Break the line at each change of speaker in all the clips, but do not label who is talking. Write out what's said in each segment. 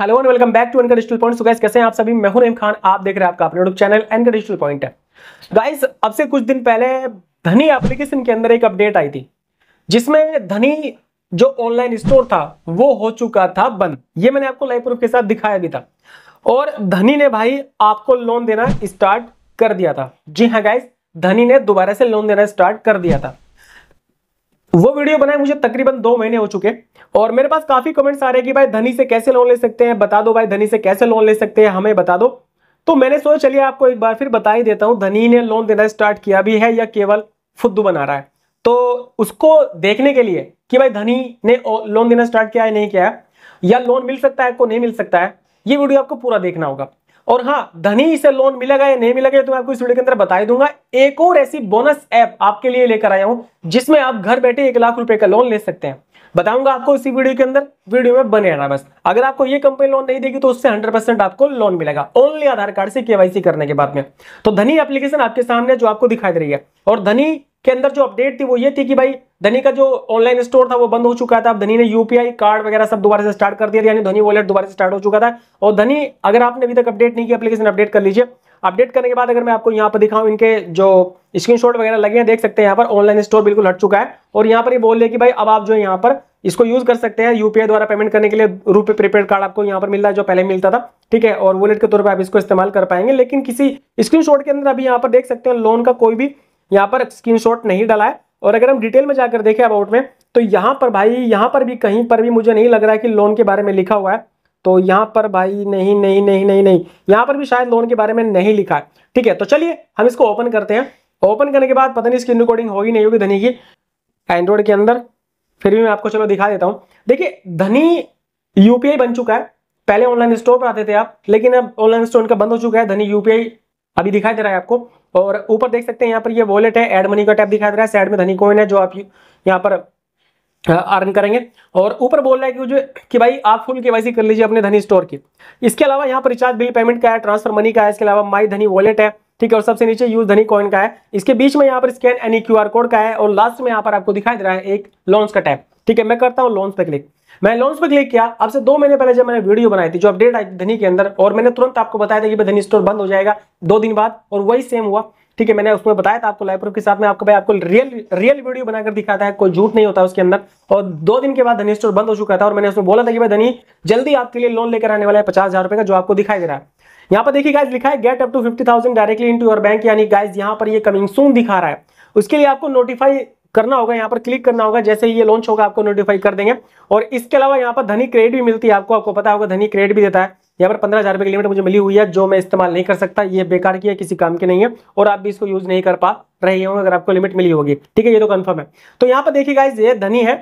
hello and welcome back to एनका digital point so guys कैसे हैं आप सभी मैं हूं खान आप देख रहे हैं आपका अपने यूट्यूब चैनल एनका डिजिटल पॉइंट है गाइस अब से कुछ दिन पहले धनी एप्लीकेशन के अंदर एक अपडेट आई थी जिसमें धनी जो ऑनलाइन स्टोर था वो हो चुका था बंद ये मैंने आपको लाइव प्रूफ के साथ दिखाया भी था और धनी ने भाई आपको लोन देना स्टार्ट कर दिया था जी हाँ गाइस धनी ने दोबारा से लोन देना स्टार्ट कर दिया था वो वीडियो बनाए मुझे तकरीबन दो महीने हो चुके और मेरे पास काफी कमेंट्स आ रहे हैं कि भाई धनी से कैसे लोन ले सकते हैं बता दो भाई धनी से कैसे लोन ले सकते हैं हमें बता दो तो मैंने सोचा चलिए आपको एक बार फिर बता ही देता हूं धनी ने लोन देना स्टार्ट किया भी है या केवल फुद्दू बना रहा है तो उसको देखने के लिए कि भाई धनी ने लोन देना स्टार्ट किया है नहीं किया या लोन मिल सकता है को नहीं मिल सकता है ये वीडियो आपको पूरा देखना होगा और हाँ धनी से लोन मिलेगा या नहीं मिलेगा तो मैं आपको इस वीडियो के अंदर बताई दूंगा एक और ऐसी बोनस ऐप आपके लिए लेकर आया हूं जिसमें आप घर बैठे एक लाख रुपए का लोन ले सकते हैं बताऊंगा आपको इसी वीडियो के अंदर वीडियो में बने रहना बस अगर आपको ये कंपनी लोन नहीं देगी तो उससे 100% आपको लोन मिलेगा ओनली आधार कार्ड से केवाईसी करने के बाद में तो धनी एप्लीकेशन आपके सामने जो आपको दिखाई दे रही है और धनी के अंदर जो अपडेट थी वो ये थी कि भाई धनी का जो ऑनलाइन स्टोर था वो बंद हो चुका था अब धनी ने यूपीआई कार्ड वगैरह सब दोबारा से स्टार्ट कर दिया था यानी धनी वॉलेट दोबारा से स्टार्ट हो चुका था और धनी अगर आपने अभी तक अपडेट नहीं किया एप्लीकेशन अपडेट कर लीजिए अपडेट करने के बाद अगर मैं आपको यहाँ पर दिखाऊँ इनके जो स्क्रीनशॉट वगैरह लगे हैं देख सकते हैं यहाँ पर ऑनलाइन स्टोर बिल्कुल हट चुका है और यहाँ पर ये बोल रहे कि भाई अब आप जो है यहाँ पर इसको यूज कर सकते हैं यूपीआई द्वारा पेमेंट करने के लिए रुपए प्रीपेड कार्ड आपको यहाँ पर मिल रहा है जो पहले मिलता था ठीक है और वॉलेट के तौर पर आप इसको इस्तेमाल कर पाएंगे लेकिन किसी स्क्रीन के अंदर अभी यहाँ पर देख सकते हैं लोन का कोई भी यहाँ पर स्क्रीनशॉट नहीं डाला है और अगर हम डिटेल में जाकर देखें अबाउट में तो यहाँ पर भाई यहाँ पर भी कहीं पर भी मुझे नहीं लग रहा है कि लोन के बारे में लिखा हुआ है तो यहाँ पर भाई नहीं नहीं नहीं नहीं नहीं यहाँ पर भी शायद लोन के बारे में नहीं लिखा है ठीक है तो चलिए हम इसको ओपन करते हैं ओपन करने के बाद पता नहीं स्क्रीन रिकॉर्डिंग होगी नहीं होगी धनी की एंड्रॉइड के अंदर फिर भी मैं आपको चलो दिखा देता हूँ देखिए धनी यूपीआई बन चुका है पहले ऑनलाइन स्टोर पर आते थे आप लेकिन अब ऑनलाइन स्टोर का बंद हो चुका है धनी यूपीआई अभी दिखाई दे रहा है आपको और ऊपर देख सकते हैं यहाँ पर ये वॉलेट है एड मनी का टैप दिखाई दे रहा है साइड में धनी कोइन है जो आप यहाँ पर अर्न करेंगे और ऊपर बोल रहा है कि जो कि भाई आप फुल केवाईसी कर लीजिए अपने धनी स्टोर की इसके अलावा यहाँ पर रिचार्ज बिल पेमेंट का है ट्रांसफर मनी का है इसके अलावा माई धनी वॉलेट है ठीक है और सबसे नीचे यूज धनी कॉइन का है इसके बीच में यहाँ पर स्कैन एनी क्यू कोड का है और लास्ट में यहाँ पर आपको दिखाई दे रहा है एक लॉन्च का टैप ठीक है मैं करता हूँ लॉन्च पे क्लिक मैं लॉन्च पे क्लिक किया अब से दो महीने पहले जब मैंने वीडियो बनाई थी जो अपडेट आई धनी के अंदर और मैंने तुरंत आपको बताया था कि धनी स्टोर बंद हो जाएगा दो दिन बाद और वही सेम हुआ ठीक है मैंने उसमें बताया था आपको लाइव प्रूफ के साथ में आपको भाई आपको रियल रियल वीडियो बनाकर दिखाता है कोई झूठ नहीं होता उसके अंदर और दो दिन के बाद धनी स्टोर बंद हो चुका था और मैंने उसमें बोला था कि भाई धनी जल्दी आपके लिए लोन लेकर आने वाला है पचास हजार रुपए का जो आपको दिखाई दे रहा है यहाँ पर देखिए गाइज लिखा है get up to fifty thousand directly into your bank यानी गाइज यहाँ पर ये कमिंग सून दिखा रहा है उसके लिए आपको नोटिफाई करना होगा यहाँ पर क्लिक करना होगा जैसे ये लॉन्च होगा आपको नोटिफाई कर देंगे और इसके अलावा यहाँ पर धनी क्रेडिट भी मिलती है आपको आपको पता होगा धनी क्रेडिट भी देता है यहाँ पर पंद्रह हज़ार रुपये की लिमिट मुझे मिली हुई है जो मैं इस्तेमाल नहीं कर सकता ये बेकार की है किसी काम की नहीं है और आप भी इसको यूज़ नहीं कर पा रहे होंगे अगर आपको लिमिट मिली होगी ठीक है ये तो कन्फर्म है तो यहाँ पर देखिएगा ये धनी है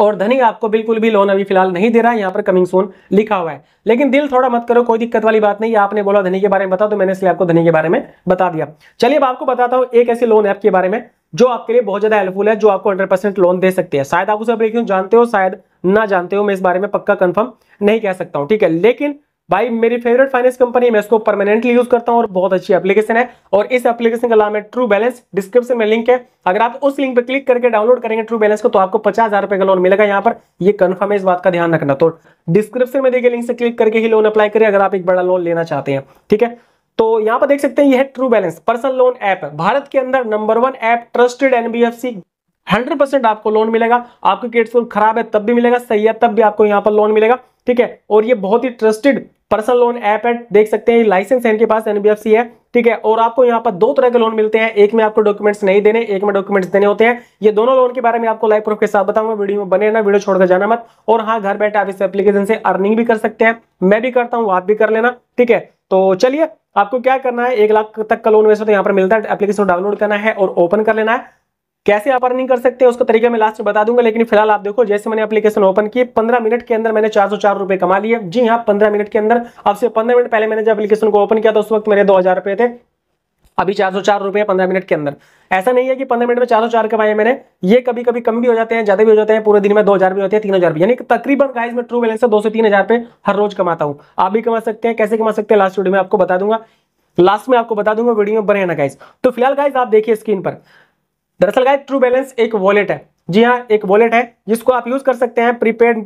और धनी आपको बिल्कुल भी लोन अभी फिलहाल नहीं दे रहा है यहाँ पर कमिंग सोन लिखा हुआ है लेकिन दिल थोड़ा मत करो कोई दिक्कत वाली बात नहीं आपने बोला धनी के बारे में बताओ तो मैंने इसलिए आपको धनी के बारे में बता दिया चलिए अब आपको बताता हूँ एक ऐसी लोन ऐप के बारे में जो आपके लिए बहुत ज्यादा हेल्पफुल है जो आपको हंड्रेड परसेंट लोन दे सकती है शायद आप उस एप्लीकेशन जानते हो शायद ना जानते हो मैं इस बारे में पक्का कंफर्म नहीं कह सकता हूँ ठीक है लेकिन भाई मेरी फेवरेट फाइनेंस कंपनी है मैं इसको परमानेंटली यूज करता हूं और बहुत अच्छी एप्लीकेशन है और इस एप्लीकेशन का नाम है ट्रू बैलेंस डिस्क्रिप्शन में लिंक है अगर आप उस लिंक पर क्लिक करके डाउनलोड करेंगे ट्रू बैलेंस को तो आपको पचास हजार रुपए का लोन मिलेगा यहाँ पर ये कन्फर्म है इस बात का ध्यान रखना तो डिस्क्रिप्शन में देखिए लिंक से क्लिक करके ही लोन अप्लाई करें अगर आप एक बड़ा लोन लेना चाहते हैं ठीक है तो यहाँ पर देख सकते हैं यह है true balance personal loan app Bharat के अंदर number one app trusted NBFC hundred percent आपको लोन मिलेगा आपके क्रेडिट स्कोर खराब है तब भी मिलेगा सही है तब भी आपको यहाँ पर लोन मिलेगा ठीक है और ये बहुत ही ट्रस्टेड पर्सनल लोन ऐप है देख सकते हैं लाइसेंस है इनके पास एनबीएफसी है ठीक है और आपको यहाँ पर दो तरह के लोन मिलते हैं एक में आपको डॉक्यूमेंट्स नहीं देने एक में डॉक्यूमेंट्स देने होते हैं ये दोनों लोन के बारे में आपको लाइव प्रूफ के साथ बताऊंगा वीडियो में बने रहना वीडियो छोड़कर जाना मत और हाँ घर बैठे आप इस एप्लीकेशन से अर्निंग भी कर सकते हैं मैं भी करता हूँ आप भी कर लेना ठीक है तो चलिए आपको क्या करना है एक लाख तक का लोन वैसे तो यहाँ पर मिलता है एप्लीकेशन डाउनलोड करना है और ओपन कर लेना है कैसे आप अर्निंग कर सकते हैं उसका तरीका मैं लास्ट में बता दूंगा लेकिन फिलहाल आप देखो जैसे मैंने एप्लीकेशन ओपन की 15 मिनट के अंदर मैंने चार सौ चार रुपए कमा लिए जी हाँ 15 मिनट के अंदर अब से 15 मिनट पहले मैंने जब एप्लीकेशन को ओपन किया तो उस वक्त मेरे दो हजार रुपए थे अभी चार सौ चार रुपये पंद्रह मिनट के अंदर ऐसा नहीं है कि पंद्रह मिनट में चार सौ चार कमाए मैंने ये कभी कभी कम भी हो जाते हैं ज्यादा भी हो जाते हैं पूरे दिन में दो हजार भी होते हैं तीन हजार भी यानी तकरीबन गाइस में ट्रू बैलेंस से दो से तीन हजार पे हर रोज कमाता हूँ आप भी कमा सकते हैं कैसे कमा सकते हैं लास्ट वीडियो में आपको बता दूंगा लास्ट में आपको बता दूंगा वीडियो में बने ना गाइज तो फिलहाल गाइज आप देखिए स्क्रीन पर दरअसल गाइज ट्रू बैलेंस एक वॉलेट है जी हाँ एक वॉलेट है जिसको आप यूज कर सकते हैं prepaid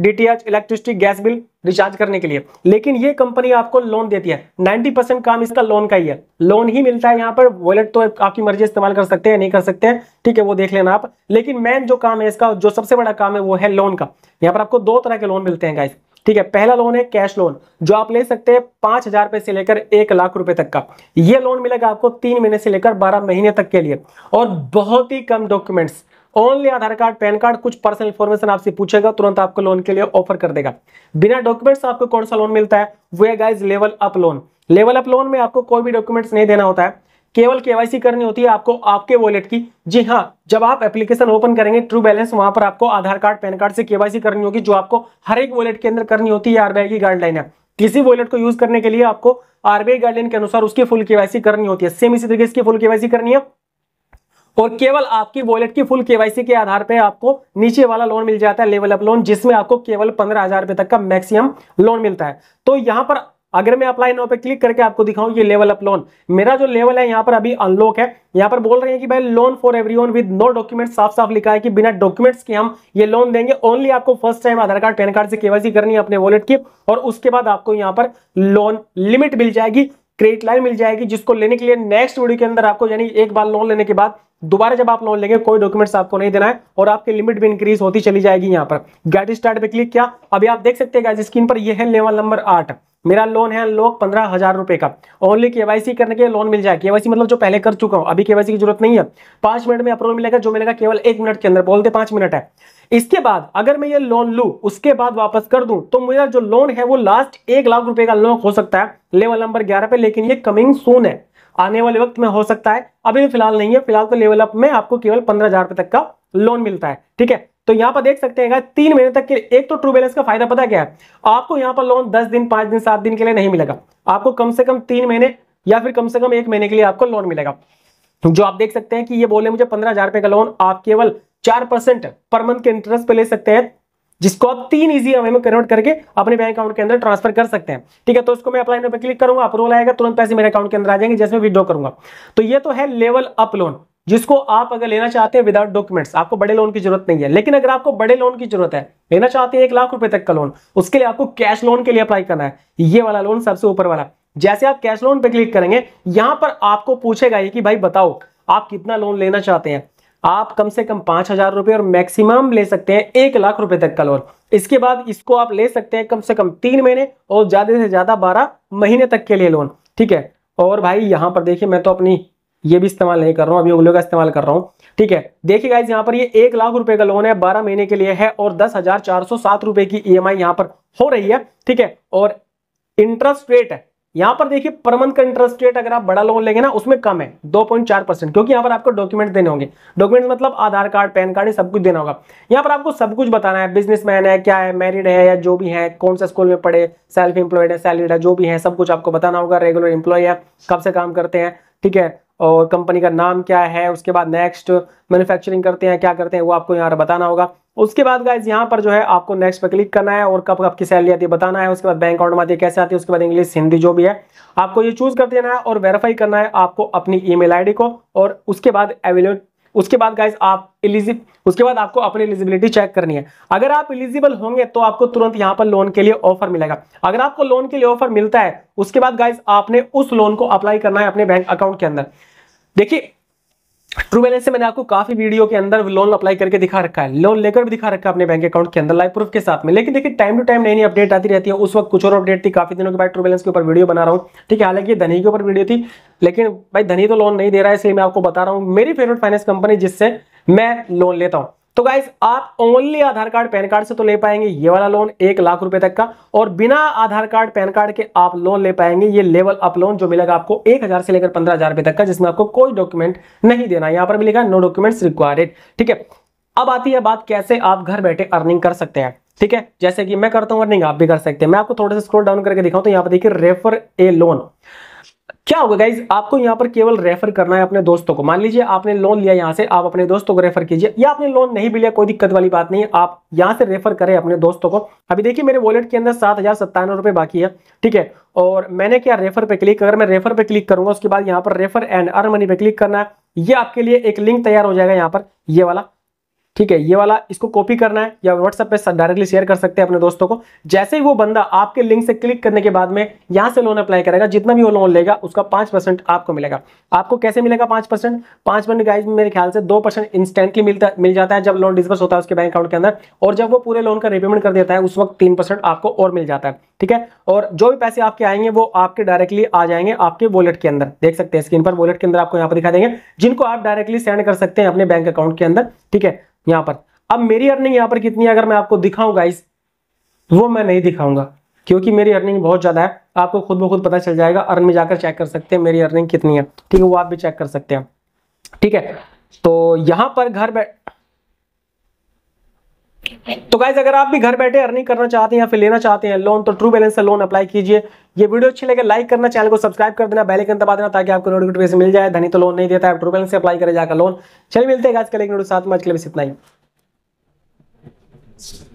DTH electricity gas bill recharge करने के लिए लेकिन ये कंपनी आपको लोन देती है 90 परसेंट काम इसका लोन का ही है लोन ही मिलता है यहाँ पर वॉलेट तो आपकी मर्जी इस्तेमाल कर सकते हैं नहीं कर सकते हैं ठीक है वो देख लेना आप लेकिन मेन जो काम है इसका जो सबसे बड़ा काम है वो है लोन का यहाँ पर आपको दो तरह के लोन मिलते हैं गाइस ठीक है पहला लोन है कैश लोन जो आप ले सकते हैं पांच हजार रुपए से लेकर एक लाख रुपए तक का ये लोन मिलेगा आपको तीन महीने से लेकर बारह महीने तक के लिए और बहुत ही कम documents only Aadhaar card PAN card कुछ पर्सनल इन्फॉर्मेशन आपसे पूछेगा तुरंत आपको लोन के लिए ऑफर कर देगा बिना डॉक्यूमेंट्स आपको कौन सा लोन मिलता है वो है guys level up loan level up loan में आपको कोई भी डॉक्यूमेंट्स नहीं देना होता है केवल केवाईसी करनी होती है आपको आपके वॉलेट की जी हाँ जब आप एप्लीकेशन ओपन करेंगे ट्रू बैलेंस वहां पर आपको आधार कार्ड पैन कार्ड से केवाईसी करनी होगी जो आपको हर एक वॉलेट के अंदर करनी होती है आरबीआई की गाइडलाइन है किसी वॉलेट को यूज करने के लिए आपको आरबीआई गाइडलाइन के अनुसार उसकी फुल केवाईसी करनी होती है सेम इसी तरीके से फुल केवाईसी करनी है और केवल आपकी वॉलेट की फुल केवाईसी के आधार पर आपको नीचे वाला लोन मिल जाता है लेवल अप लोन जिसमें आपको केवल पंद्रह हजार रुपए तक का मैक्सिमम लोन मिलता है तो यहां पर अगर मैं अप्लाई नो पे क्लिक करके आपको दिखाऊं ये लेवल अप लोन मेरा जो लेवल है यहाँ पर अभी अनलॉक है यहाँ पर बोल रहे हैं कि भाई loan for everyone with no document साफ साफ लिखा है कि बिना डॉक्यूमेंट्स के हम ये लोन देंगे ओनली आपको first time Aadhaar card PAN card से केवाईसी करनी है अपने वॉलेट की और उसके बाद आपको यहाँ पर लोन लिमिट मिल जाएगी क्रेडिट लाइन मिल जाएगी जिसको लेने के लिए नेक्स्ट वीडियो के अंदर आपको यानी एक बार लोन लेने के बाद दोबारा जब आप लोन लेंगे कोई डॉक्यूमेंट्स आपको नहीं देना है और आपकी लिमिट भी इंक्रीज होती चली जाएगी यहाँ पर गैट स्टार्ट पे क्लिक किया अभी आप देख सकते हैं स्क्रीन पर यह है लेवल नंबर आठ मेरा लोन है लोग पंद्रह हजार रुपए का ओनली केवाईसी करने के लोन मिल जाएगा केवाईसी मतलब जो पहले कर चुका हूं अभी केवाईसी की जरूरत नहीं है पांच मिनट में अप्रूवल मिलेगा जो मिलेगा केवल एक मिनट के अंदर बोलते पांच मिनट है इसके बाद अगर मैं ये लोन लू उसके बाद वापस कर दूं तो मेरा जो लोन है वो लास्ट एक लाख रुपए का लोन हो सकता है लेवल नंबर ग्यारह पे लेकिन ये कमिंग सून है आने वाले वक्त में हो सकता है अभी फिलहाल नहीं है फिलहाल तो लेवल अप में आपको केवल पंद्रह हजार रुपए तक का लोन मिलता है ठीक है तो यहाँ पर देख सकते हैं तीन महीने तक के एक तो ट्रू बैलेंस का फायदा पता क्या है आपको यहाँ पर लोन दस दिन पांच दिन सात दिन के लिए नहीं मिलेगा आपको कम से कम तीन महीने या फिर कम से कम एक महीने के लिए आपको लोन मिलेगा जो आप देख सकते हैं कि ये बोले मुझे पंद्रह हजार रुपए का लोन आप केवल चार परसेंट पर मंथ के इंटरेस्ट पे ले सकते हैं जिसको आप तीन इजी अवे में कन्वर्ट करके अपने बैंक अकाउंट के अंदर ट्रांसफर कर सकते हैं ठीक है तो उसको मैं अप्लाई पर क्लिक करूंगा अप्रूवल आएगा तुरंत पैसे मेरे अकाउंट के अंदर आ जाएंगे जैसे मैं करूंगा तो ये तो है लेवल अप लोन जिसको आप अगर लेना चाहते हैं विदाउट डॉक्यूमेंट्स आपको बड़े लोन की जरूरत नहीं है लेकिन अगर आपको बड़े लोन की जरूरत है लेना चाहते हैं एक लाख रुपए तक का लोन उसके लिए आपको कैश लोन के लिए अप्लाई करना है ये वाला लोन सबसे ऊपर वाला जैसे आप कैश लोन पे क्लिक करेंगे यहां पर आपको पूछेगा ये कि भाई बताओ आप कितना लोन लेना चाहते हैं आप कम से कम पांच हज़ार रुपए और मैक्सिमम ले सकते हैं एक लाख रुपए तक का लोन इसके बाद इसको आप ले सकते हैं कम से कम तीन महीने और ज़्यादा से ज़्यादा बारह महीने तक के लिए लोन ठीक है और भाई यहां पर देखिए मैं तो अपनी ये भी इस्तेमाल नहीं कर रहा हूं अभी उंगलियों का इस्तेमाल कर रहा हूं ठीक है देखिए गाइज यहां पर ये एक लाख रुपए का लोन है बारह महीने के लिए है और दस हजार चार सौ सात रुपए की ई एम आई यहां पर हो रही है ठीक है और इंटरेस्ट रेट है यहां पर देखिए पर मंथ का इंटरेस्ट रेट अगर आप बड़ा लोन लेंगे ना उसमें कम है 2.4 परसेंट क्योंकि यहां पर आपको डॉक्यूमेंट देने होंगे डॉक्यूमेंट मतलब आधार कार्ड पैन कार्ड सब कुछ देना होगा यहां पर आपको सब कुछ बताना है बिजनेसमैन है क्या है मैरिड है या जो भी है कौन सा स्कूल में पढ़े सेल्फ एम्प्लॉयड है सैलरीड है जो भी है सब कुछ आपको बताना होगा रेगुलर एम्प्लॉय है कब से काम करते हैं ठीक है और कंपनी का नाम क्या है उसके बाद नेक्स्ट मैन्युफैक्चरिंग करते हैं क्या करते हैं वो आपको यहाँ पर बताना होगा उसके बाद गाइज यहाँ पर जो है आपको नेक्स्ट पर क्लिक करना है और कब कब की सैलरी आती है बताना है उसके बाद बैंक अकाउंट में आती है कैसे आती है उसके बाद इंग्लिश हिंदी जो भी है आपको ये चूज कर देना है और वेरीफाई करना है आपको अपनी ई मेल को और उसके बाद एवेलेबल उसके बाद गाइज आप एलिजिब उसके बाद आपको अपनी एलिजिबिलिटी चेक करनी है अगर आप एलिजिबल होंगे तो आपको तुरंत यहाँ पर लोन के लिए ऑफर मिलेगा अगर आपको लोन के लिए ऑफर मिलता है उसके बाद गाइज आपने उस लोन को अप्लाई करना है अपने बैंक अकाउंट के अंदर देखिए ट्रू बैलेंस से मैंने आपको काफी वीडियो के अंदर लोन अप्लाई करके दिखा रखा है लोन लेकर भी दिखा रखा है अपने बैंक अकाउंट के अंदर लाइव प्रूफ के साथ में लेकिन देखिए टाइम टू टाइम नई नई अपडेट आती रहती है उस वक्त कुछ और अपडेट थी काफी दिनों के बाद ट्रू बैलेंस के ऊपर वीडियो बना रहा हूँ ठीक है हालांकि धनी के ऊपर वीडियो थी लेकिन भाई धनी तो लोन नहीं दे रहा है इसलिए मैं आपको बता रहा हूँ मेरी फेवरेट फाइनेंस कंपनी जिससे मैं लोन लेता हूँ तो गाइस आप only Aadhaar card PAN card से तो ले पाएंगे ये वाला लोन एक लाख रुपए तक का और बिना आधार कार्ड पैन कार्ड के आप लोन ले पाएंगे ये लेवल अप लोन जो मिलेगा आपको एक हजार से लेकर पंद्रह हजार रुपए तक का जिसमें आपको कोई डॉक्यूमेंट नहीं देना यहां पर भी लिखा नो डॉक्यूमेंट्स रिक्वायर्ड ठीक है अब आती है बात कैसे आप घर बैठे अर्निंग कर सकते हैं ठीक है जैसे कि मैं करता हूं अर्निंग आप भी कर सकते हैं मैं आपको थोड़ा सा स्क्रोल डाउन करके दिखाऊं तो यहाँ पर देखिए रेफर ए लोन क्या होगा गाइज आपको यहाँ पर केवल रेफर करना है अपने दोस्तों को मान लीजिए आपने लोन लिया यहाँ से आप अपने दोस्तों को रेफर कीजिए या आपने लोन नहीं भी लिया कोई दिक्कत वाली बात नहीं है आप यहाँ से रेफर करें अपने दोस्तों को अभी देखिए मेरे वॉलेट के अंदर सात हजार सत्तानवे रुपए बाकी है ठीक है और मैंने क्या रेफर पे क्लिक अगर मैं रेफर पे क्लिक करूंगा उसके बाद यहाँ पर रेफर एंड अर्न मनी पे क्लिक करना है ये आपके लिए एक लिंक तैयार हो जाएगा यहाँ पर ये वाला ठीक है ये वाला इसको कॉपी करना है या व्हाट्सएप पे डायरेक्टली शेयर कर सकते हैं अपने दोस्तों को जैसे ही वो बंदा आपके लिंक से क्लिक करने के बाद में यहां से लोन अप्लाई करेगा जितना भी वो लोन लेगा उसका पांच परसेंट आपको मिलेगा आपको कैसे मिलेगा पांच परसेंट पांच परसेंट गाइज मेरे ख्याल से दो परसेंट इंस्टेंटली मिलता मिल जाता है जब लोन डिस्बर्स होता है उसके बैंक अकाउंट के अंदर और जब वो पूरे लोन का रिपेमेंट कर देता है उस वक्त तीन आपको और मिल जाता है ठीक है और जो भी पैसे आपके आएंगे वो आपके डायरेक्टली आ जाएंगे आपके वॉलेट के अंदर देख सकते हैं स्क्रीन पर वॉलेट के अंदर आपको यहाँ पर दिखा देंगे जिनको आप डायरेक्टली सेंड कर सकते हैं अपने बैंक अकाउंट के अंदर ठीक है यहां पर अब मेरी अर्निंग यहां पर कितनी है अगर मैं आपको दिखाऊं गाइस वो मैं नहीं दिखाऊंगा क्योंकि मेरी अर्निंग बहुत ज़्यादा है आपको खुद ब खुद पता चल जाएगा अर्न में जाकर चेक कर सकते हैं मेरी अर्निंग कितनी है ठीक है वो आप भी चेक कर सकते हैं ठीक है तो यहां पर घर बैठ तो गाइज अगर आप भी घर बैठे अर्निंग करना चाहते हैं या फिर लेना चाहते हैं लोन तो ट्रू बैलेंस से लोन अप्लाई कीजिए ये वीडियो अच्छी लगे लाइक करना चैनल को सब्सक्राइब कर देना बेल आइकन दबा देना ताकि आपको नोटिफिकेशन मिल जाए धनी तो लोन नहीं देता है आप ट्रू बैलेंस से अप्लाई करें जाकर लोन चलिए मिलते हैं आज कल एक नोट साथ में आज के लिए बस इतना ही